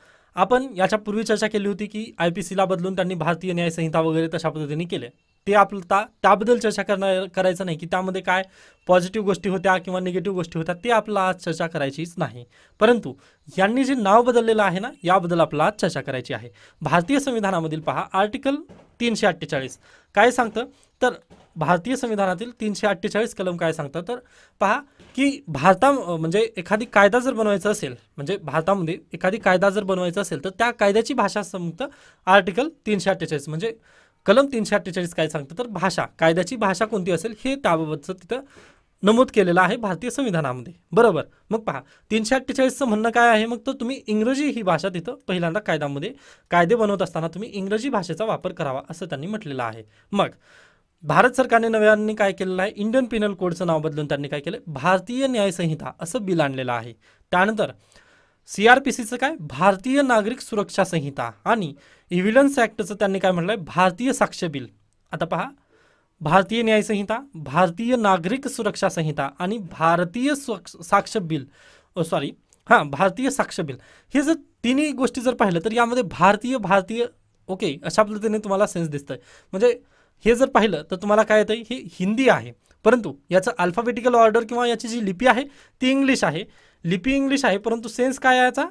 आपण याच्या पूर्वी चर्चा केली होती की आय पी सीला बदलून त्यांनी भारतीय न्यायसंहिता वगैरे तशा पद्धतीने केले ते ता त्याबद्दल चर्चा करणार करायचं नाही की त्यामध्ये काय पॉझिटिव्ह गोष्टी होत्या किंवा निगेटिव्ह गोष्टी होत्या ते आपल्याला आज चर्चा करायचीच नाही परंतु यांनी जे नाव बदललेलं आहे ना याबद्दल आपल्याला आज चर्चा करायची आहे भारतीय संविधानामधील पहा आर्टिकल तीनशे अठ्ठेचाळीस काय सांगतं तर भारतीय संविधानातील तीनशे अठ्ठेचाळीस कलम काय सांगतं तर पहा की भारता म्हणजे एखादी कायदा जर बनवायचा असेल म्हणजे भारतामध्ये एखादी कायदा जर बनवायचा असेल तर त्या कायद्याची भाषा संमुक्त आर्टिकल तीनशे अठ्ठेचाळीस म्हणजे कलम तीनशे अठ्ठेचाळीस काय सांगतं तर भाषा कायद्याची भाषा कोणती असेल हे त्याबाबतचं तिथं नमूद केलेलं आहे भारतीय संविधानामध्ये बरोबर मग पहा तीनशे अठ्ठेचाळीसचं म्हणणं काय आहे मग तर तुम्ही इंग्रजी ही भाषा तिथं पहिल्यांदा कायद्यामध्ये कायदे बनवत असताना तुम्ही इंग्रजी भाषेचा वापर करावा असं त्यांनी म्हटलेलं आहे मग भारत सरकारने नव्याने काय केलेलं आहे इंडियन पिनल कोडचं नाव बदलून त्यांनी काय केलं भारतीय न्यायसंहिता असं बिल आणलेलं आहे त्यानंतर सी आर पी सीचं काय भारतीय नागरिक सुरक्षा संहिता आणि इव्हिलन्स ऍक्टचं त्यांनी काय म्हणलंय भारतीय साक्ष बिल आता पहा भारतीय न्याय संहिता भारतीय नागरिक सुरक्षा संहिता आणि भारतीय साक्ष बिल सॉरी हां भारतीय साक्ष बिल हे जर तिन्ही गोष्टी जर पाहिलं तर यामध्ये भारतीय भारतीय ओके अशा पद्धतीने तुम्हाला सेन्स दिसतंय म्हणजे हे जर पाहिलं तर तुम्हाला काय येतं हे हिंदी आहे परंतु याचं अल्फाबेटिकल ऑर्डर किंवा याची जी लिपी आहे ती इंग्लिश आहे लिपी इंग्लिश आहे परंतु सेन्स काय याचा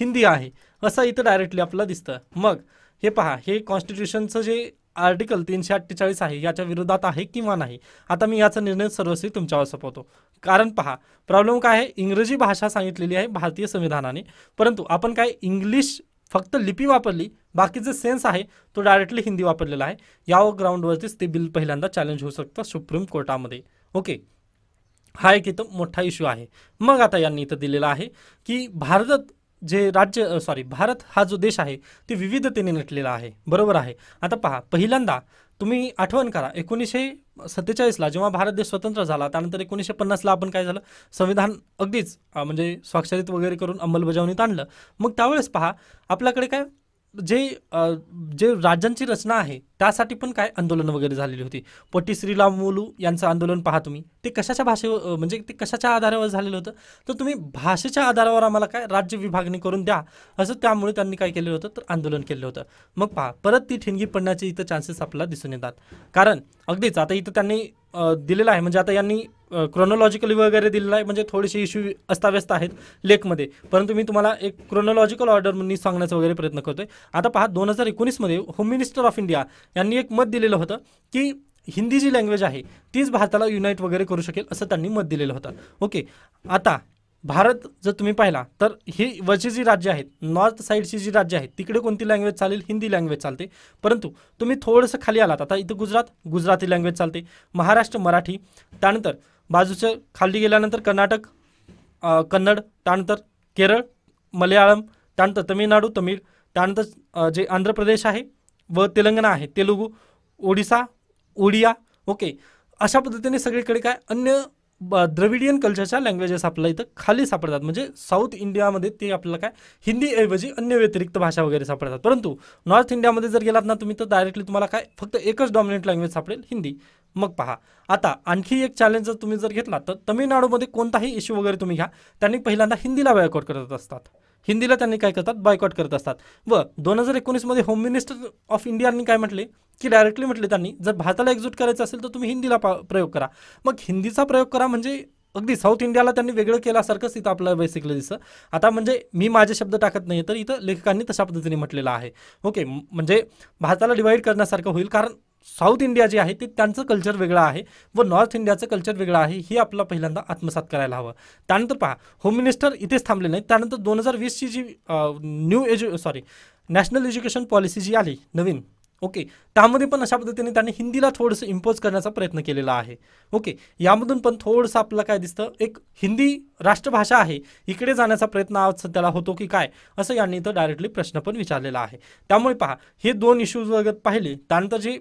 हिंदी आहे असं इथं डायरेक्टली आपल्याला दिसतं मग हे पहा हे कॉन्स्टिट्यूशनचं जे आर्टिकल तीनशे अठ्ठेचाळीस आहे याच्या विरोधात आहे किंवा नाही आता मी याचा निर्णय सर्वस्वी तुमच्यावर सोपवतो कारण पहा प्रॉब्लेम काय आहे इंग्रजी भाषा सांगितलेली आहे भारतीय संविधानाने परंतु आपण काय इंग्लिश फक्त लिपी वापरली बाकीचा सेन्स आहे तो डायरेक्टली हिंदी वापरलेला आहे या ग्राउंडवरतीच ते बिल पहिल्यांदा चॅलेंज होऊ शकतं सुप्रीम कोर्टामध्ये ओके हा एक इथं मोठा इश्यू आहे मग आता यांनी इथं दिलेला आहे की भारत जे राज्य सॉरी भारत हा जो देश आहे ते विविधतेने नटलेला आहे बरोबर आहे आता पहा पहिल्यांदा तुम्ही आठवण करा एकोणीसशे सत्तेचाळीसला जेव्हा भारत देश स्वतंत्र झाला त्यानंतर एकोणीसशे पन्नासला आपण काय झालं संविधान अगदीच म्हणजे स्वाक्षरित वगैरे करून अंमलबजावणीत आणलं मग त्यावेळेस पहा आपल्याकडे काय जे जे राज्यांची रचना आहे त्यासाठी पण काय आंदोलन वगैरे झालेली होती पटी मुलू यांचं आंदोलन पहा तुम्ही ते कशाच्या भाषेवर म्हणजे ते कशाच्या आधारावर झालेलं होतं तर तुम्ही भाषेच्या आधारावर आम्हाला काय राज्य विभागणी करून द्या असं त्यामुळे त्यांनी काय केलेलं होतं तर आंदोलन केलं होतं मग पहा परत ती ठिणगी पडण्याचे इथं चान्सेस आपल्याला दिसून येतात कारण अगदीच आता इथं त्यांनी दिलेलं आहे म्हणजे आता यांनी क्रोनॉलॉजिकली वगैरे दिलेलं आहे म्हणजे थोडेसे इश्यू अस्ताव्यस्त आहेत लेखमध्ये परंतु मी तुम्हाला एक क्रोनॉलॉजिकल ऑर्डर म्हणून सांगण्याचा वगैरे प्रयत्न करतोय आता पहा दोन हजार एकोणीसमध्ये होम मिनिस्टर ऑफ इंडिया यांनी एक मत दिलेलं होतं की हिंदी जी लँग्वेज आहे तीच भारताला युनाईट वगैरे करू शकेल असं त्यांनी मत दिलेलं होतं ओके आता भारत जर तुम्ही पाहिला तर ही वची जी राज्य आहेत नॉर्थ साईडची जी राज्य आहेत तिकडे कोणती लँग्वेज चालेल हिंदी लँग्वेज चालते परंतु तुम्ही थोडंसं खाली आलात आता इथं गुजरात गुजराती लँग्वेज चालते महाराष्ट्र मराठी त्यानंतर बाजूच्या खाली गेल्यानंतर कर्नाटक कन्नड त्यानंतर केरळ मल्याळम त्यानंतर तमिळनाडू तमिळ त्यानंतर जे आंध्र प्रदेश आहे व तेलंगणा आहे तेलुगू ओडिसा ओडिया ओके अशा पद्धतीने सगळीकडे काय अन्य द्रविडियन कल्चरच्या लँग्वेजेस आपल्याला इथं खाली सापडतात म्हणजे साऊथ इंडियामध्ये ते आपल्याला काय हिंदीऐवजी अन्य व्यतिरिक्त भाषा वगैरे सापडतात परंतु नॉर्थ इंडियामध्ये जर गेलात ना तुम्ही तर डायरेक्टली तुम्हाला काय फक्त एकच डॉमिनेंट लँग्वेज सापडेल हिंदी मग पहा आता आणखी एक चॅलेंज जर तुम्ही जर घेतला तर तमिळनाडूमध्ये कोणताही इश्यू वगैरे तुम्ही घ्या त्यांनी पहिल्यांदा हिंदीला बॅकआउट करत असतात हिंदीला त्यांनी काय करतात बायकॉट करत असतात व दोन हजार एकोणीसमध्ये होम मिनिस्टर ऑफ इंडियानी काय म्हटले की डायरेक्टली म्हटले त्यांनी जर भारताला एक्झुट करायचं असेल तर तुम्ही हिंदीला प्रयोग करा मग हिंदीचा प्रयोग करा म्हणजे अगदी साऊथ इंडियाला त्यांनी वेगळं केल्यासारखंच इथं आपल्याला बेसिकली दिसतं आता म्हणजे मी माझे शब्द टाकत नाही तर इथं लेखकांनी तशा पद्धतीने म्हटलेलं आहे ओके म्हणजे भारताला डिवाईड करण्यासारखं होईल कारण साऊथ इंडिया जे आहे ते त्यांचं कल्चर वेगळं आहे व नॉर्थ इंडियाचं कल्चर वेगळं आहे हे आपला पहिल्यांदा आत्मसात करायला हवं त्यानंतर पहा होम मिनिस्टर इथेच थांबले नाही त्यानंतर दोन हजार वीसची जी न्यू एज्यु सॉरी नॅशनल एज्युकेशन पॉलिसी जी आली नवीन ओके त्यामध्ये पण अशा पद्धतीने त्यांनी हिंदीला थोडंसं इम्पोज करण्याचा प्रयत्न केलेला आहे ओके यामधून पण थोडंसं आपलं काय दिसतं एक हिंदी राष्ट्रभाषा आहे इकडे जाण्याचा प्रयत्न आज सध्याला होतो की काय असं यांनी इथं डायरेक्टली प्रश्न पण विचारलेला आहे त्यामुळे पहा हे दोन इश्यूज वगैरे पाहिले त्यानंतर जे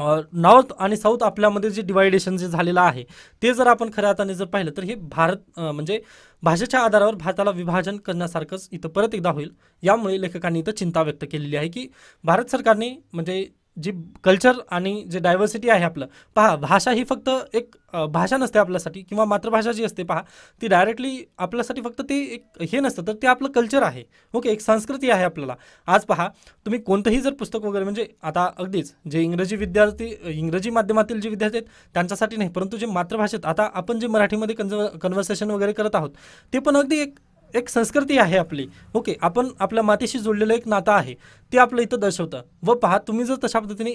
नॉर्थ आणि साऊथ आपल्यामध्ये जे डिवायडेशन जे झालेलं आहे ते जर आपण खऱ्या अर्थाने जर पाहिलं तर हे भारत म्हणजे भाषेच्या आधारावर भारताला विभाजन करण्यासारखंच इथं परत एकदा होईल यामुळे लेखकांनी इथं चिंता व्यक्त केलेली आहे की भारत सरकारने म्हणजे जी कल्चर आणि जे डायव्हर्सिटी आहे आपलं पहा भाषा ही फक्त एक भाषा नसते आपल्यासाठी किंवा मातृभाषा जी असते पहा ती डायरेक्टली आपल्यासाठी फक्त ते एक हे नसतं तर ते आपलं कल्चर आहे ओके एक संस्कृती आहे आपल्याला आज पहा तुम्ही कोणतंही जर पुस्तक वगैरे म्हणजे आता अगदीच जे इंग्रजी विद्यार्थी इंग्रजी माध्यमातील जे विद्यार्थी आहेत त्यांच्यासाठी नाही परंतु जे मातृभाषेत आता आपण जे मराठीमध्ये कन्झ कन्व्हर्सेशन वगैरे करत आहोत ते पण अगदी एक एक संस्कृती आहे आपली ओके आपण आपल्या मातीशी जोडलेलं एक नातं आहे ते आपलं इथं दर्शवतं व पहा तुम्ही जर तशा पद्धतीने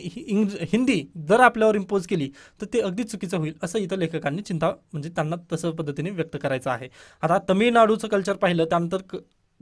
हिंदी जर आपल्यावर इम्पोज केली तर ते अगदी चुकीचं होईल असं इथं लेखकांनी चिंता म्हणजे त्यांना तसं पद्धतीने व्यक्त करायचं आहे आता तमिळनाडूचं कल्चर पाहिलं त्यानंतर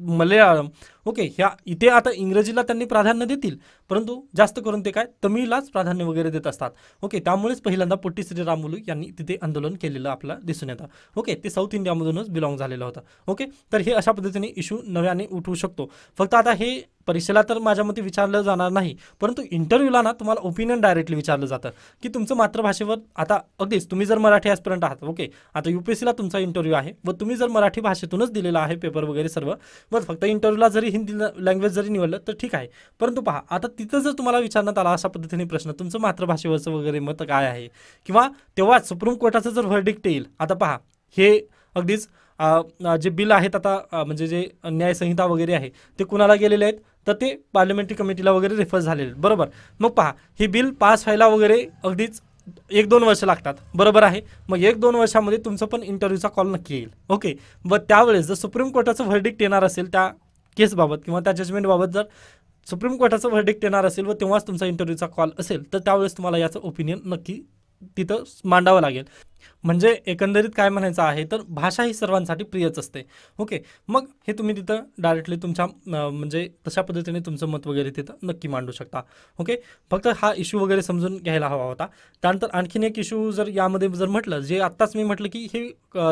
मल्याळम ओके ह्या इथे आता इंग्रजीला त्यांनी प्राधान्य देतील परंतु जास्त करून ते काय तमिळलाच प्राधान्य वगैरे देत असतात ओके त्यामुळेच पहिल्यांदा पोट्टी श्रीरामुलू यांनी तिथे आंदोलन केलेलं आपला दिसून येतं ओके ते साऊथ इंडियामधूनच बिलॉंग झालेला होता ओके तर हे अशा पद्धतीने इशू नव्याने उठवू शकतो फक्त आता हे परीक्षेला तर माझ्या मते विचारलं जाणार नाही परंतु इंटरव्ह्यूला ना तुम्हाला ओपिनियन डायरेक्टली विचारलं जातं की तुमचं मातृभाषेवर आता अगदीच तुम्ही जर मराठी ॲस्पिरंट आहात ओके आता यू पी एस सीला तुमचा इंटरव्ह्यू आहे व तुम्ही जर मराठी भाषेतूनच दिलेला आहे पेपर वगैरे सर्व व फक्त इंटरव्ह्यूला जरी हिंदी लँग्वेज जरी निवडलं तर ठीक आहे परंतु पहा आता तिथं जर तुम्हाला विचारण्यात आला अशा पद्धतीने प्रश्न तुमचं मातृभाषेवरचं वगैरे मत काय आहे किंवा तेव्हा सुप्रीम कोर्टाचं जर व्हर्डिक्ट येईल आता पहा हे अगदीच जे बिल आहेत आता म्हणजे जे न्यायसंहिता वगैरे आहे ते कुणाला गेलेले आहेत तर ते पार्लिमेंटरी कमिटीला वगैरे रेफर झालेले बरोबर मग पहा हे बिल पास व्हायला वगैरे अगदीच एक दोन वर्ष लागतात बरोबर आहे मग एक दोन वर्षामध्ये तुमचं पण इंटरव्ह्यूचा कॉल नक्की येईल ओके व त्यावेळेस जर सुप्रीम कोर्टाचं व्हर्डिक्ट येणार असेल त्या केसबाबत किंवा त्या जजमेंटबाबत जर सुप्रीम कोर्टाचं व्हर्डिक्ट येणार असेल व तेव्हाच तुमचा इंटरव्ह्यूचा कॉल असेल तर त्यावेळेस तुम्हाला याचं ओपिनियन नक्की तिथं मांडावं लागेल म्हणजे एकंदरीत काय म्हणायचं आहे तर भाषा ही सर्वांसाठी प्रियच असते ओके मग हे तुम्ही तिथं डायरेक्टली तुमच्या म्हणजे तशा पद्धतीने तुमचं मत वगैरे तिथं नक्की मांडू शकता ओके फक्त हा इश्यू वगैरे समजून घ्यायला हवा होता त्यानंतर आणखीन एक इश्यू जर यामध्ये जर म्हटलं जे आत्ताच मी म्हटलं की हे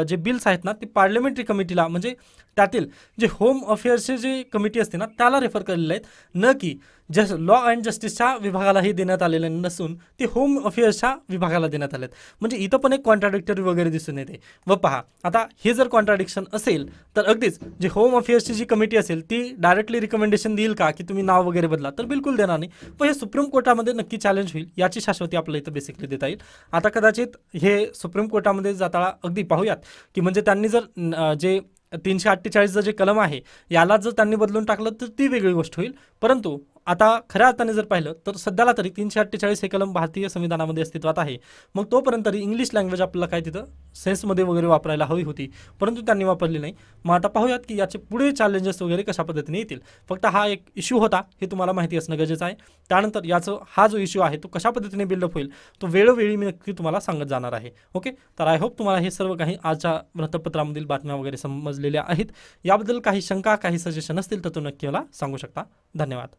जे बिल्स आहेत ना ते पार्लिमेंटरी कमिटीला म्हणजे त्यातील जे होम अफेअर्सचे जे कमिटी असते ना त्याला रेफर केलेले आहेत न की जस लॉ अँड जस्टिसच्या विभागालाही देण्यात आलेले नसून ते होम अफेअर्सच्या विभागाला देण्यात आले आहेत म्हणजे इथं पण एक कॉन्ट्राडिक्टरी वगैरे दिसून येते व पहा आता हे जर कॉन्ट्राडिक्शन असेल तर अगदीच जे होम अफेअर्सची जी कमिटी असेल ती डायरेक्टली रिकमेंडेशन देईल का की तुम्ही नाव वगैरे बदला तर बिलकुल देणार नाही पण हे सुप्रीम कोर्टामध्ये नक्की चॅलेंज होईल याची शाश्वती आपल्याला इथं बेसिकली देता येईल आता कदाचित हे सुप्रीम कोर्टामध्ये जाताना अगदी पाहूयात की म्हणजे त्यांनी जर जे तीनशे अठ्ठेचाळीसचं जे कलम आहे याला जर त्यांनी बदलून टाकलं तर ती वेगळी गोष्ट होईल परंतु आता खऱ्या अर्थाने जर पाहिलं तर सध्याला तरी तीनशे अठ्ठेचाळीस हे कलम भारतीय संविधानामध्ये अस्तित्वात आहे मग तोपर्यंत तरी इंग्लिश लँग्वेज आपल्याला काय तिथं सेन्समध्ये वगैरे वापरायला हवी होती परंतु त्यांनी वापरली नाही मग आता पाहूयात की याचे पुढे चॅलेंजेस वगैरे कशा पद्धतीने येतील फक्त हा एक इश्यू होता हे तुम्हाला माहिती असणं गरजेचं आहे त्यानंतर याचं हा जो इश्यू आहे तो कशा पद्धतीने बिल्डअप होईल तो वेळोवेळी मी नक्की तुम्हाला सांगत जाणार आहे ओके तर आय होप तुम्हाला हे सर्व काही आजच्या वृत्तपत्रामधील बातम्या वगैरे समजलेल्या आहेत याबद्दल काही शंका काही सजेशन असतील तर तो नक्की मला सांगू शकता धन्यवाद